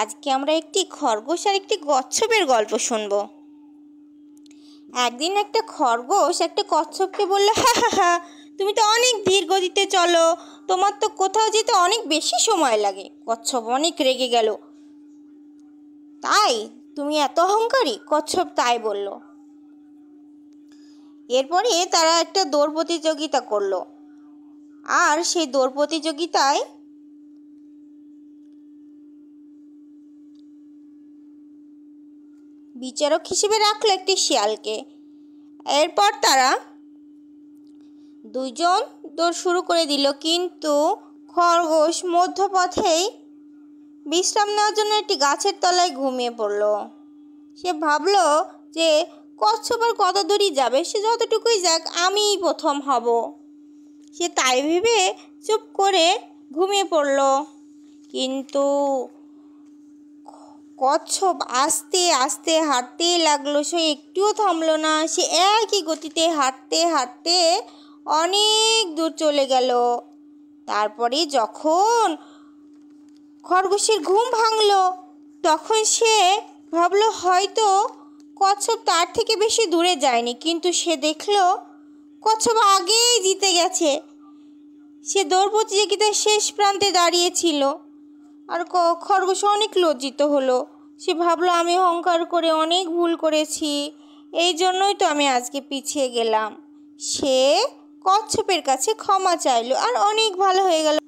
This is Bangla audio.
আজকে আমরা একটি খরগোশ আর একটি কচ্ছপের গল্প শুনব একদিন একটা খরগোশ একটা কচ্ছপকে বলল হ্যাঁ হা হা তুমি তো অনেক ধীর গতিতে চলো তোমার তো কোথাও যেতে অনেক বেশি সময় লাগে কচ্ছপ অনেক রেগে গেল তাই তুমি এত অহংকারী কচ্ছপ তাই বলল এরপরে তারা একটা দৌড় প্রতিযোগিতা করলো আর সেই দৌড় প্রতিযোগিতায় বিচারক হিসেবে রাখলো একটি শিয়ালকে এরপর তারা দুজন দৌড় শুরু করে দিল কিন্তু খরগোশ মধ্যপথেই বিশ্রাম নেওয়ার জন্য একটি গাছের তলায় ঘুমিয়ে পড়ল সে ভাবল যে কচ্ছপের কত দূরই যাবে সে যতটুকুই যাক আমিই প্রথম হব সে তাই ভেবে চুপ করে ঘুমিয়ে পড়ল কিন্তু কচ্ছপ আস্তে আস্তে হাঁটতে লাগলো সে একটুও থামলো না সে একই গতিতে হাঁটতে হাঁটতে অনেক দূর চলে গেল তারপরে যখন খরগোশের ঘুম ভাঙল তখন সে ভাবলো হয়তো কচ্ছপ তার থেকে বেশি দূরে যায়নি কিন্তু সে দেখলো কচ্ছপ আগেই জিতে গেছে সে দৌড় প্রতিযোগিতার শেষ প্রান্তে দাঁড়িয়েছিল আর খরগোশ অনেক লজ্জিত হলো সে ভাবলো আমি অহংকার করে অনেক ভুল করেছি এই জন্যই তো আমি আজকে পিছিয়ে গেলাম সে কচ্ছপের কাছে ক্ষমা চাইলো আর অনেক ভালো হয়ে গেল